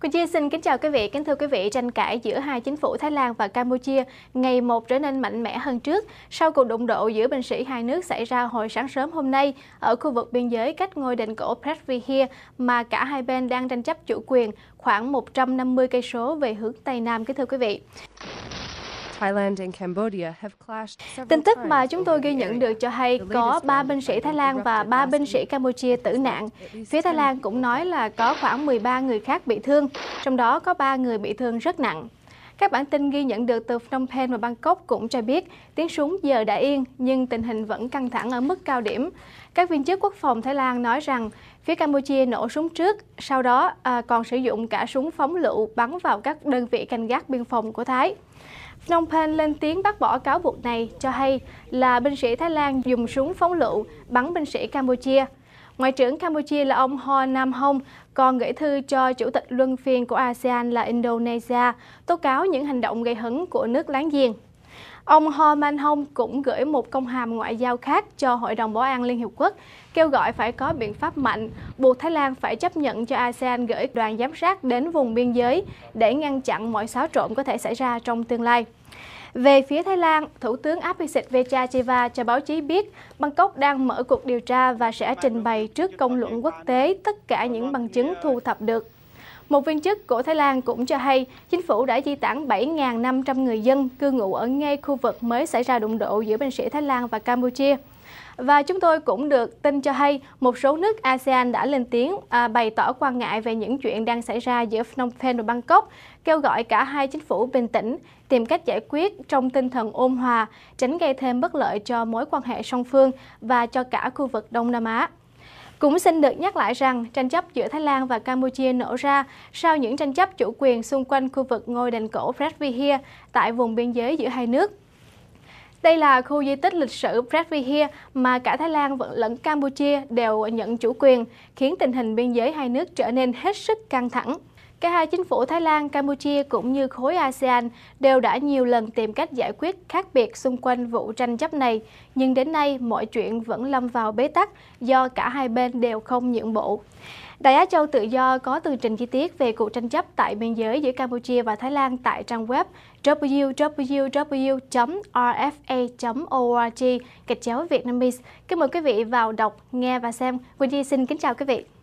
Quỳnh Chi xin kính chào quý vị, kính thưa quý vị, tranh cãi giữa hai chính phủ Thái Lan và Campuchia ngày một trở nên mạnh mẽ hơn trước sau cuộc đụng độ giữa binh sĩ hai nước xảy ra hồi sáng sớm hôm nay ở khu vực biên giới cách ngôi đền cổ Pret Vihir mà cả hai bên đang tranh chấp chủ quyền khoảng 150 cây số về hướng Tây Nam kính thưa quý vị. Tin tức mà chúng tôi ghi nhận được cho hay có ba binh sĩ Thái Lan và ba binh sĩ Campuchia tử nạn. Phía Thái Lan cũng nói là có khoảng 13 người khác bị thương, trong đó có ba người bị thương rất nặng. Các bản tin ghi nhận được từ Phnom Penh và Bangkok cũng cho biết tiếng súng giờ đã yên nhưng tình hình vẫn căng thẳng ở mức cao điểm. Các viên chức quốc phòng Thái Lan nói rằng phía Campuchia nổ súng trước, sau đó à, còn sử dụng cả súng phóng lựu bắn vào các đơn vị canh gác biên phòng của Thái. Phnom Penh lên tiếng bác bỏ cáo buộc này cho hay là binh sĩ Thái Lan dùng súng phóng lựu bắn binh sĩ Campuchia – Ngoại trưởng Campuchia là ông Ho Nam Hong còn gửi thư cho chủ tịch luân phiên của ASEAN là Indonesia, tố cáo những hành động gây hấn của nước láng giềng Ông Ho Man Hong cũng gửi một công hàm ngoại giao khác cho Hội đồng Bảo an Liên Hiệp Quốc, kêu gọi phải có biện pháp mạnh, buộc Thái Lan phải chấp nhận cho ASEAN gửi đoàn giám sát đến vùng biên giới để ngăn chặn mọi xáo trộn có thể xảy ra trong tương lai. Về phía Thái Lan, Thủ tướng Abhisit Vejajiva cho báo chí biết Bangkok đang mở cuộc điều tra và sẽ trình bày trước công luận quốc tế tất cả những bằng chứng thu thập được một viên chức của Thái Lan cũng cho hay chính phủ đã di tản 7.500 người dân cư ngụ ở ngay khu vực mới xảy ra đụng độ giữa binh sĩ Thái Lan và Campuchia. Và chúng tôi cũng được tin cho hay một số nước ASEAN đã lên tiếng à, bày tỏ quan ngại về những chuyện đang xảy ra giữa Phnom Penh và Bangkok, kêu gọi cả hai chính phủ bình tĩnh, tìm cách giải quyết trong tinh thần ôn hòa, tránh gây thêm bất lợi cho mối quan hệ song phương và cho cả khu vực Đông Nam Á. Cũng xin được nhắc lại rằng tranh chấp giữa Thái Lan và Campuchia nổ ra sau những tranh chấp chủ quyền xung quanh khu vực ngôi đền cổ Fred Vihia tại vùng biên giới giữa hai nước. Đây là khu di tích lịch sử Fred Vihia mà cả Thái Lan vẫn lẫn Campuchia đều nhận chủ quyền, khiến tình hình biên giới hai nước trở nên hết sức căng thẳng. Cả hai chính phủ Thái Lan, Campuchia cũng như khối ASEAN đều đã nhiều lần tìm cách giải quyết khác biệt xung quanh vụ tranh chấp này, nhưng đến nay mọi chuyện vẫn lâm vào bế tắc do cả hai bên đều không nhượng bộ. Đại Á Châu Tự Do có tường trình chi tiết về cuộc tranh chấp tại biên giới giữa Campuchia và Thái Lan tại trang web www.rfa.org gạch chéo Vietnamese. Kính mời quý vị vào đọc, nghe và xem. Quỳnh Di xin kính chào quý vị.